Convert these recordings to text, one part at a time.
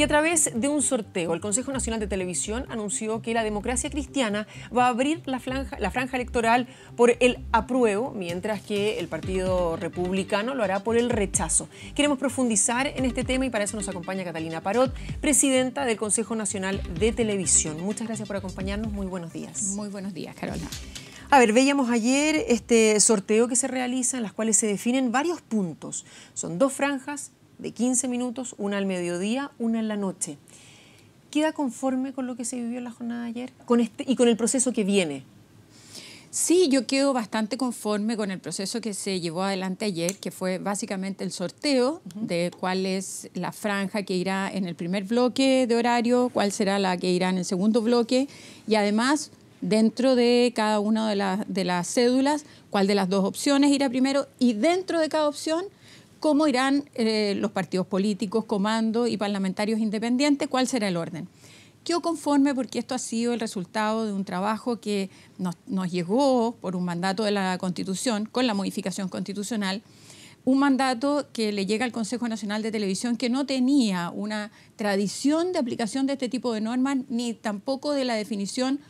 Y a través de un sorteo, el Consejo Nacional de Televisión anunció que la democracia cristiana va a abrir la franja, electoral por el apruebo, mientras que el Partido Republicano lo hará por el rechazo. Queremos profundizar en este tema y para eso nos acompaña Catalina Parot, presidenta del Consejo Nacional de Televisión. Muchas gracias por acompañarnos. Muy buenos días. Muy buenos días, Carola. A ver, veíamos ayer este sorteo que se realiza en las cuales se definen varios puntos. Son dos franjas de 15 minutos, una al mediodía, una en la noche. ¿Queda conforme con lo que se vivió en la jornada ayer este, y con el proceso que viene? Sí, yo quedo bastante conforme con el proceso que se llevó adelante ayer, que fue básicamente el sorteo de cuál es la franja que irá en el primer bloque de horario, cuál será la que irá en el segundo bloque y además dentro de cada una de, de las cédulas, cuál de las dos opciones irá primero y dentro de cada opción cómo irán eh, los partidos políticos, comando y parlamentarios independientes, cuál será el orden. Yo conforme porque esto ha sido el resultado de un trabajo que nos, nos llegó por un mandato de la Constitución, con la modificación constitucional, un mandato que le llega al Consejo Nacional de Televisión que no tenía una tradición de aplicación de este tipo de normas ni tampoco de la definición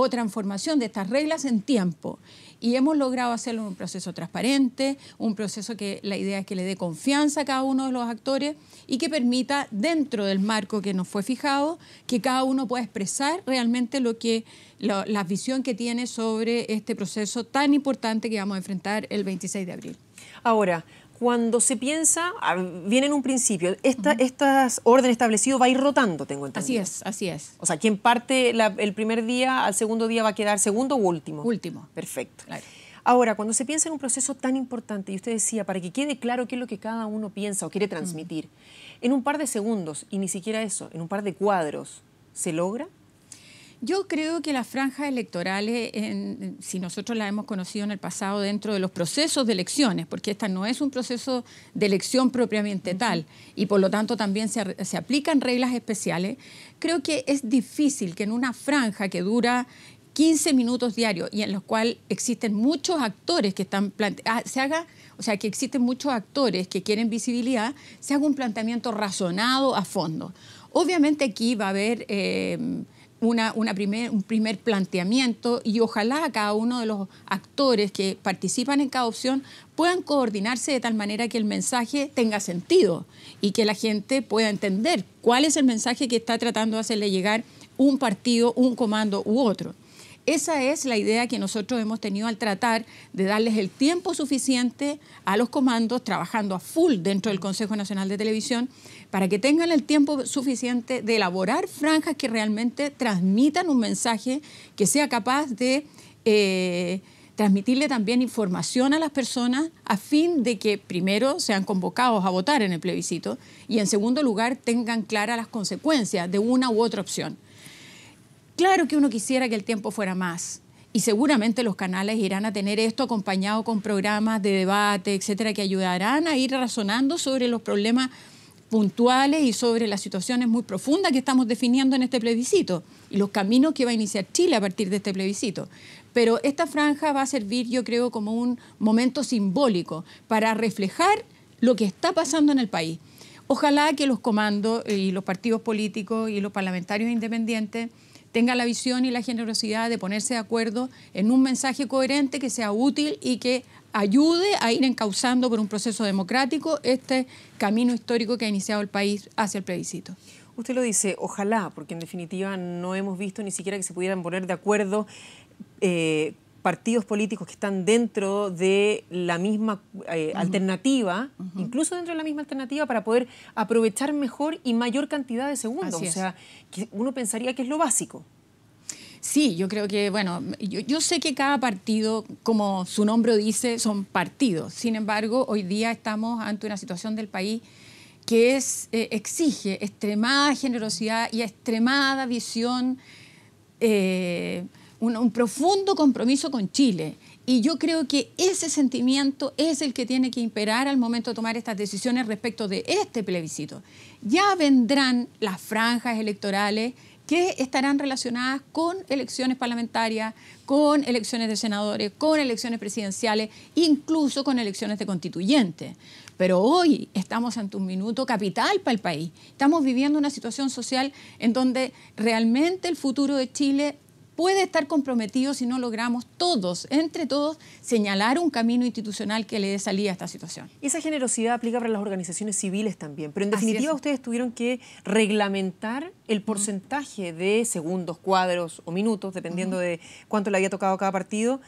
o transformación de estas reglas en tiempo. Y hemos logrado hacerlo en un proceso transparente, un proceso que la idea es que le dé confianza a cada uno de los actores y que permita, dentro del marco que nos fue fijado, que cada uno pueda expresar realmente lo que, la visión que tiene sobre este proceso tan importante que vamos a enfrentar el 26 de abril. Ahora, cuando se piensa, ah, viene en un principio, esta, orden establecido va a ir rotando, tengo entendido. Así es, así es. O sea, quien parte el primer día al segundo día va a quedar segundo o último. Último. Perfecto. Ahora, cuando se piensa en un proceso tan importante, y usted decía, para que quede claro qué es lo que cada uno piensa o quiere transmitir, en un par de segundos, y ni siquiera eso, en un par de cuadros, ¿se logra? Yo creo que las franjas electorales, si nosotros las hemos conocido en el pasado dentro de los procesos de elecciones, porque esta no es un proceso de elección propiamente tal, y por lo tanto también se, aplican reglas especiales, creo que es difícil que en una franja que dura 15 minutos diarios y en la cual existen muchos actores que están ah, se haga, o sea, que existen muchos actores que quieren visibilidad, se haga un planteamiento razonado a fondo. Obviamente aquí va a haber eh, una, primer, un primer planteamiento y ojalá cada uno de los actores que participan en cada opción puedan coordinarse de tal manera que el mensaje tenga sentido y que la gente pueda entender cuál es el mensaje que está tratando de hacerle llegar un partido, un comando u otro. Esa es la idea que nosotros hemos tenido al tratar de darles el tiempo suficiente a los comandos, trabajando a full dentro del Consejo Nacional de Televisión, para que tengan el tiempo suficiente de elaborar franjas que realmente transmitan un mensaje que sea capaz de... Eh, transmitirle también información a las personas a fin de que primero sean convocados a votar en el plebiscito y en segundo lugar tengan claras las consecuencias de una u otra opción. Claro que uno quisiera que el tiempo fuera más. Y seguramente los canales irán a tener esto acompañado con programas de debate, etcétera, que ayudarán a ir razonando sobre los problemas puntuales y sobre las situaciones muy profundas que estamos definiendo en este plebiscito y los caminos que va a iniciar Chile a partir de este plebiscito. Pero esta franja va a servir, yo creo, como un momento simbólico para reflejar lo que está pasando en el país. Ojalá que los comandos y los partidos políticos y los parlamentarios independientes tenga la visión y la generosidad de ponerse de acuerdo en un mensaje coherente que sea útil y que ayude a ir encauzando por un proceso democrático este camino histórico que ha iniciado el país hacia el plebiscito. Usted lo dice, ojalá, porque en definitiva no hemos visto ni siquiera que se pudieran poner de acuerdo. Eh, partidos políticos que están dentro de la misma eh, alternativa, incluso dentro de la misma alternativa, para poder aprovechar mejor y mayor cantidad de segundos. o sea, que uno pensaría que es lo básico. Sí, yo creo que, bueno, yo, sé que cada partido, como su nombre dice, son partidos. Sin embargo, hoy día estamos ante una situación del país que eh, exige extremada generosidad y extremada visión eh, un, profundo compromiso con Chile. Y yo creo que ese sentimiento es el que tiene que imperar al momento de tomar estas decisiones respecto de este plebiscito. Ya vendrán las franjas electorales que estarán relacionadas con elecciones parlamentarias, con elecciones de senadores, con elecciones presidenciales, incluso con elecciones de constituyentes. Pero hoy estamos ante un minuto capital para el país. Estamos viviendo una situación social en donde realmente el futuro de Chile puede estar comprometido si no logramos todos, entre todos, señalar un camino institucional que le dé salida a esta situación. Esa generosidad aplica para las organizaciones civiles también, pero en definitiva ustedes tuvieron que reglamentar el porcentaje de segundos, cuadros o minutos, dependiendo de cuánto le había tocado a cada partido.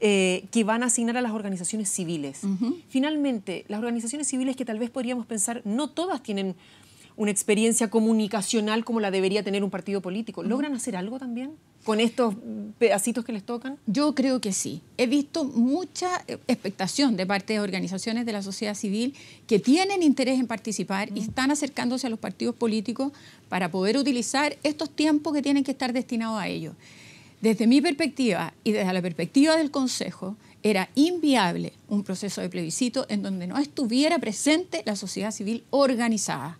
Eh, que van a asignar a las organizaciones civiles. Finalmente, las organizaciones civiles que tal vez podríamos pensar, no todas tienen una experiencia comunicacional como la debería tener un partido político. ¿Logran hacer algo también con estos pedacitos que les tocan? Yo creo que sí. He visto mucha eh, expectación de parte de organizaciones de la sociedad civil que tienen interés en participar y están acercándose a los partidos políticos para poder utilizar estos tiempos que tienen que estar destinados a ellos. Desde mi perspectiva y desde la perspectiva del Consejo, era inviable un proceso de plebiscito en donde no estuviera presente la sociedad civil organizada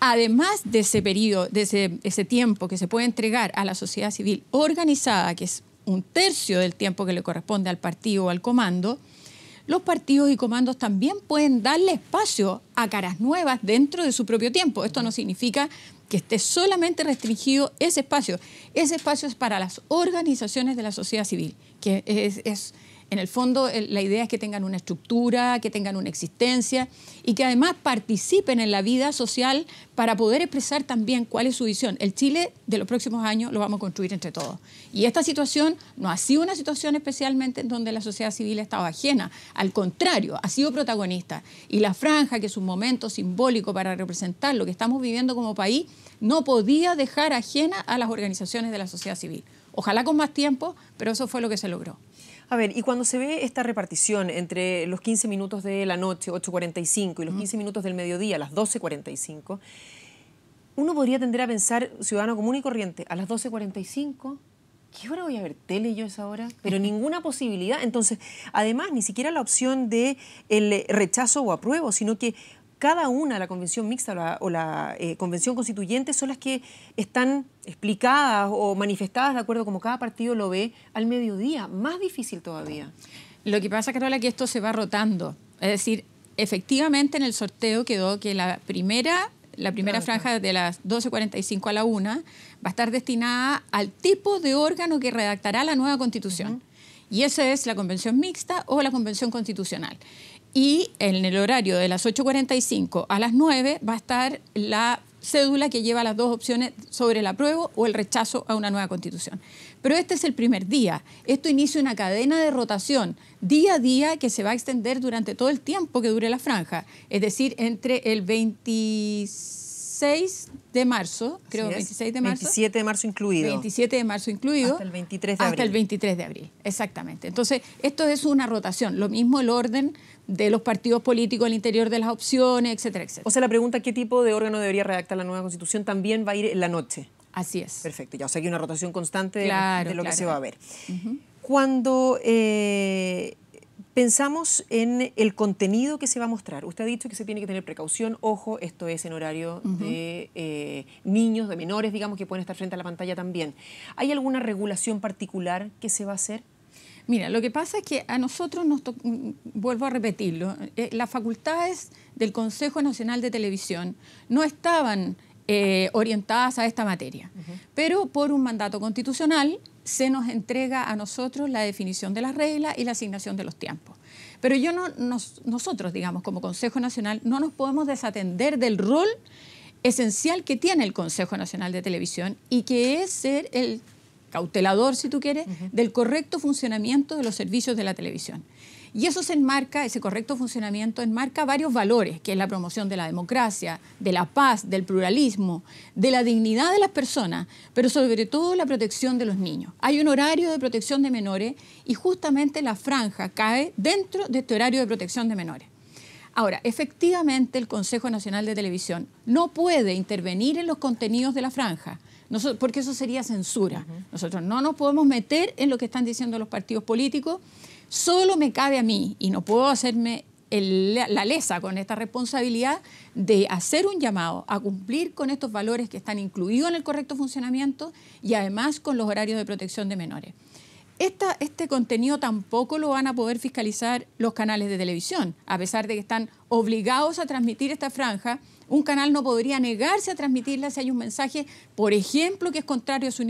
además de ese periodo, de ese, tiempo que se puede entregar a la sociedad civil organizada, que es un tercio del tiempo que le corresponde al partido o al comando, los partidos y comandos también pueden darle espacio a caras nuevas dentro de su propio tiempo. Esto no significa que esté solamente restringido ese espacio. Ese espacio es para las organizaciones de la sociedad civil, que es, es en el fondo, la idea es que tengan una estructura, que tengan una existencia y que además participen en la vida social para poder expresar también cuál es su visión. El Chile de los próximos años lo vamos a construir entre todos. Y esta situación no ha sido una situación especialmente en donde la sociedad civil estaba ajena. Al contrario, ha sido protagonista. Y la franja, que es un momento simbólico para representar lo que estamos viviendo como país, no podía dejar ajena a las organizaciones de la sociedad civil. Ojalá con más tiempo, pero eso fue lo que se logró. A ver, y cuando se ve esta repartición entre los 15 minutos de la noche, 8.45, y los 15 minutos del mediodía, las 12.45, uno podría tender a pensar, ciudadano común y corriente, a las 12.45, ¿qué hora voy a ver tele yo esa hora? Pero ninguna posibilidad. Entonces, además, ni siquiera la opción de el rechazo o apruebo, sino que cada una, la convención mixta o la, eh, convención constituyente, son las que están explicadas o manifestadas de acuerdo como cada partido lo ve al mediodía. Más difícil todavía. Lo que pasa, Carola, que esto se va rotando. Es decir, efectivamente en el sorteo quedó que la primera la primera franja de las 12.45 a la 1 va a estar destinada al tipo de órgano que redactará la nueva constitución. Y esa es la convención mixta o la convención constitucional y en el horario de las 8.45 a las 9 va a estar la cédula que lleva las dos opciones sobre el apruebo o el rechazo a una nueva constitución. Pero este es el primer día. Esto inicia una cadena de rotación día a día que se va a extender durante todo el tiempo que dure la franja, es decir, entre el 26 26 de marzo, creo, 26 de marzo. 27 de marzo incluido. 27 de marzo incluido. Hasta el 23 de abril. Hasta el 23 de abril, exactamente. Entonces, esto es una rotación. Lo mismo el orden de los partidos políticos al interior de las opciones, etcétera, etcétera. O sea, la pregunta, ¿qué tipo de órgano debería redactar la nueva constitución? También va a ir en la noche. Así es. Perfecto, ya, o sea, que hay una rotación constante de lo que se va a ver. Cuando... Eh, Pensamos en el contenido que se va a mostrar. Usted ha dicho que se tiene que tener precaución. Ojo, esto es en horario de eh, niños, de menores, digamos, que pueden estar frente a la pantalla también. ¿Hay alguna regulación particular que se va a hacer? Mira, lo que pasa es que a nosotros nos mm, vuelvo a repetirlo, eh, las facultades del Consejo Nacional de Televisión no estaban eh, orientadas a esta materia, pero por un mandato constitucional se nos entrega a nosotros la definición de las reglas y la asignación de los tiempos. Pero yo nosotros, digamos, como Consejo Nacional, no nos podemos desatender del rol esencial que tiene el Consejo Nacional de Televisión y que es ser el cautelador, si tú quieres, del correcto funcionamiento de los servicios de la televisión. Y eso se enmarca, ese correcto funcionamiento enmarca varios valores, que es la promoción de la democracia, de la paz, del pluralismo, de la dignidad de las personas, pero sobre todo la protección de los niños. Hay un horario de protección de menores y justamente la franja cae dentro de este horario de protección de menores. Ahora, efectivamente el Consejo Nacional de Televisión no puede intervenir en los contenidos de la franja, porque eso sería censura. Nosotros no nos podemos meter en lo que están diciendo los partidos políticos solo me cabe a mí, y no puedo hacerme la lesa con esta responsabilidad de hacer un llamado a cumplir con estos valores que están incluidos en el correcto funcionamiento y además con los horarios de protección de menores. este contenido tampoco lo van a poder fiscalizar los canales de televisión, a pesar de que están obligados a transmitir esta franja un canal no podría negarse a transmitirla si hay un mensaje, por ejemplo, que es contrario a su,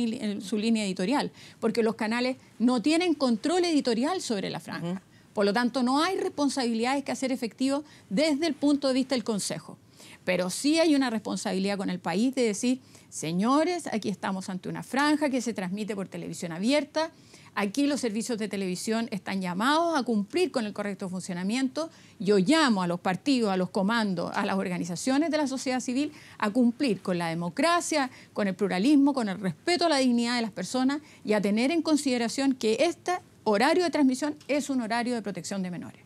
línea editorial, porque los canales no tienen control editorial sobre la franja. Por lo tanto, no hay responsabilidades que hacer efectivo desde el punto de vista del Consejo. Pero sí hay una responsabilidad con el país de decir, señores, aquí estamos ante una franja que se transmite por televisión abierta, aquí los servicios de televisión están llamados a cumplir con el correcto funcionamiento. Yo llamo a los partidos, a los comandos, a las organizaciones de la sociedad civil a cumplir con la democracia, con el pluralismo, con el respeto a la dignidad de las personas y a tener en consideración que este horario de transmisión es un horario de protección de menores.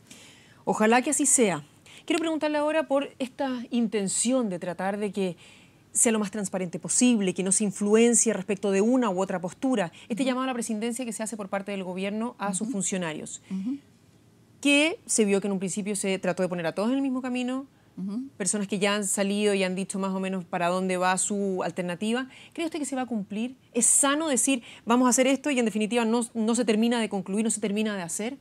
Ojalá que así sea. Quiero preguntarle ahora por esta intención de tratar de que sea lo más transparente posible, que no se influencie respecto de una u otra postura. Este llamado a la presidencia que se hace por parte del gobierno a sus funcionarios, que se vio que en un principio se trató de poner a todos en el mismo camino, personas que ya han salido y han dicho más o menos para dónde va su alternativa. ¿Cree usted que se va a cumplir? ¿Es sano decir, vamos a hacer esto y en definitiva no, no se termina de concluir, no se termina de hacer?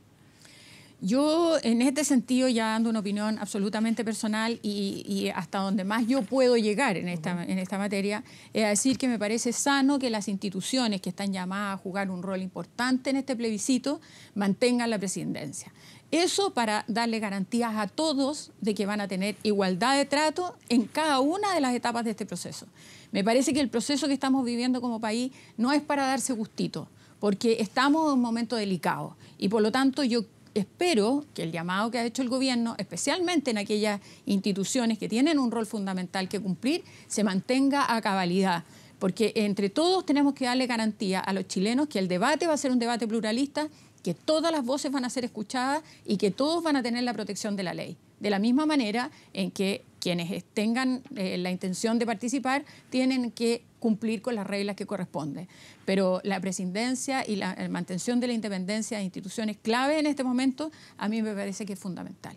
Yo en este sentido, ya dando una opinión absolutamente personal y, hasta donde más yo puedo llegar en esta, en esta materia, es decir que me parece sano que las instituciones que están llamadas a jugar un rol importante en este plebiscito mantengan la presidencia. Eso para darle garantías a todos de que van a tener igualdad de trato en cada una de las etapas de este proceso. Me parece que el proceso que estamos viviendo como país no es para darse gustito porque estamos en un momento delicado y por lo tanto yo espero que el llamado que ha hecho el gobierno, especialmente en aquellas instituciones que tienen un rol fundamental que cumplir, se mantenga a cabalidad. Porque entre todos tenemos que darle garantía a los chilenos que el debate va a ser un debate pluralista, que todas las voces van a ser escuchadas y que todos van a tener la protección de la ley. De la misma manera en que quienes tengan eh, la intención de participar tienen que cumplir con las reglas que corresponden. Pero la presidencia y la, eh, mantención de la independencia de instituciones clave en este momento, a mí me parece que es fundamental.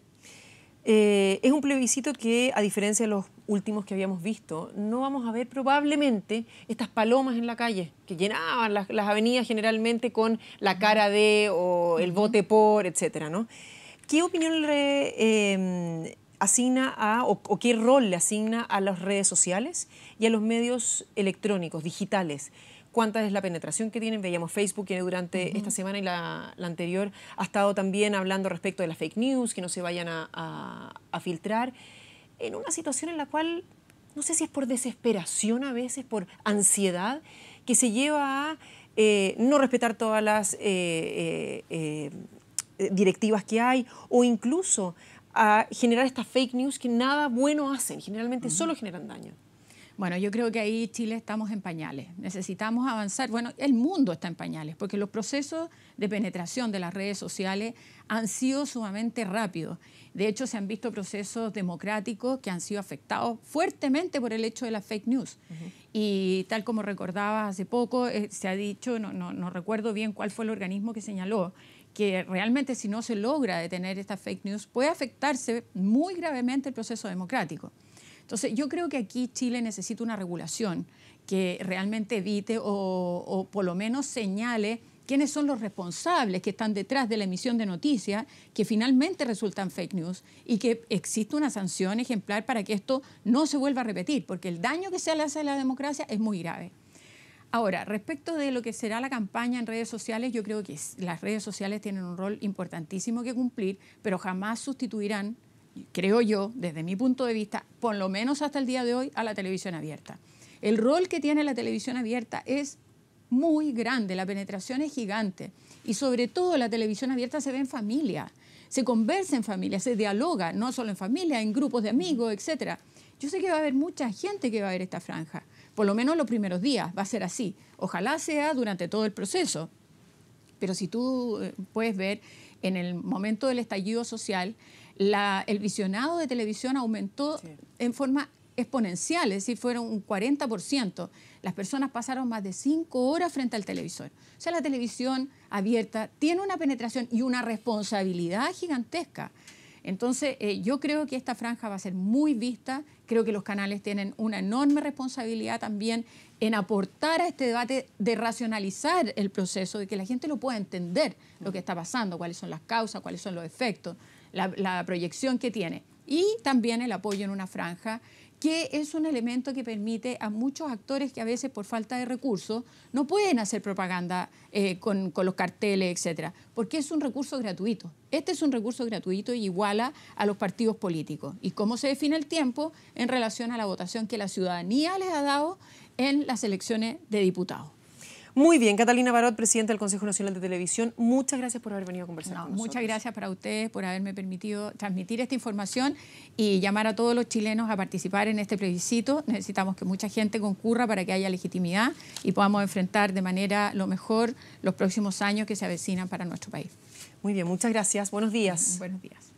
Eh, es un plebiscito que, a diferencia de los últimos que habíamos visto, no vamos a ver probablemente estas palomas en la calle que llenaban las, avenidas generalmente con la cara de o el bote por, etcétera, ¿no? ¿Qué opinión le eh, asigna a o, qué rol le asigna a las redes sociales? y a los medios electrónicos, digitales. Cuánta es la penetración que tienen. Veíamos Facebook, que durante esta semana y la, anterior ha estado también hablando respecto de las fake news, que no se vayan a, filtrar. En una situación en la cual, no sé si es por desesperación a veces, por ansiedad, que se lleva a eh, no respetar todas las eh, eh, directivas que hay o incluso a generar estas fake news que nada bueno hacen, generalmente solo generan daño. Bueno, yo creo que ahí Chile estamos en pañales. Necesitamos avanzar. Bueno, el mundo está en pañales, porque los procesos de penetración de las redes sociales han sido sumamente rápidos. De hecho, se han visto procesos democráticos que han sido afectados fuertemente por el hecho de las fake news. Y tal como recordabas hace poco, eh, se ha dicho, no, no recuerdo bien cuál fue el organismo que señaló, que realmente si no se logra detener estas fake news puede afectarse muy gravemente el proceso democrático. Entonces, yo creo que aquí Chile necesita una regulación que realmente evite o, por lo menos señale quiénes son los responsables que están detrás de la emisión de noticias que finalmente resultan fake news y que exista una sanción ejemplar para que esto no se vuelva a repetir, porque el daño que se le hace a la democracia es muy grave. Ahora, respecto de lo que será la campaña en redes sociales, yo creo que las redes sociales tienen un rol importantísimo que cumplir, pero jamás sustituirán creo yo, desde mi punto de vista, por lo menos hasta el día de hoy, a la televisión abierta. El rol que tiene la televisión abierta es muy grande, la penetración es gigante y sobre todo la televisión abierta se ve en familia, se conversa en familia, se dialoga, no solo en familia, en grupos de amigos, etcétera. Yo sé que va a haber mucha gente que va a ver esta franja, por lo menos los primeros días va a ser así. Ojalá sea durante todo el proceso. Pero si tú eh, puedes ver en el momento del estallido social, el visionado de televisión aumentó en forma exponencial, es decir, fueron un 40%. Las personas pasaron más de 5 horas frente al televisor. O sea, la televisión abierta tiene una penetración y una responsabilidad gigantesca. Entonces, eh, yo creo que esta franja va a ser muy vista, creo que los canales tienen una enorme responsabilidad también en aportar a este debate de racionalizar el proceso, de que la gente lo pueda entender, lo que está pasando, cuáles son las causas, cuáles son los efectos la, proyección que tiene. Y también el apoyo en una franja que es un elemento que permite a muchos actores que a veces por falta de recursos no pueden hacer propaganda eh, con, con, los carteles, etcétera, porque es un recurso gratuito. Este es un recurso gratuito y iguala a los partidos políticos. ¿Y cómo se define el tiempo en relación a la votación que la ciudadanía les ha dado en las elecciones de diputados? Muy bien, Catalina Barot, presidenta del Consejo Nacional de Televisión, muchas gracias por haber venido a conversar con nosotros. Muchas gracias para ustedes por haberme permitido transmitir esta información y llamar a todos los chilenos a participar en este plebiscito. Necesitamos que mucha gente concurra para que haya legitimidad y podamos enfrentar de manera lo mejor los próximos años que se avecinan para nuestro país. Muy bien, muchas gracias. Buenos días. Buenos días.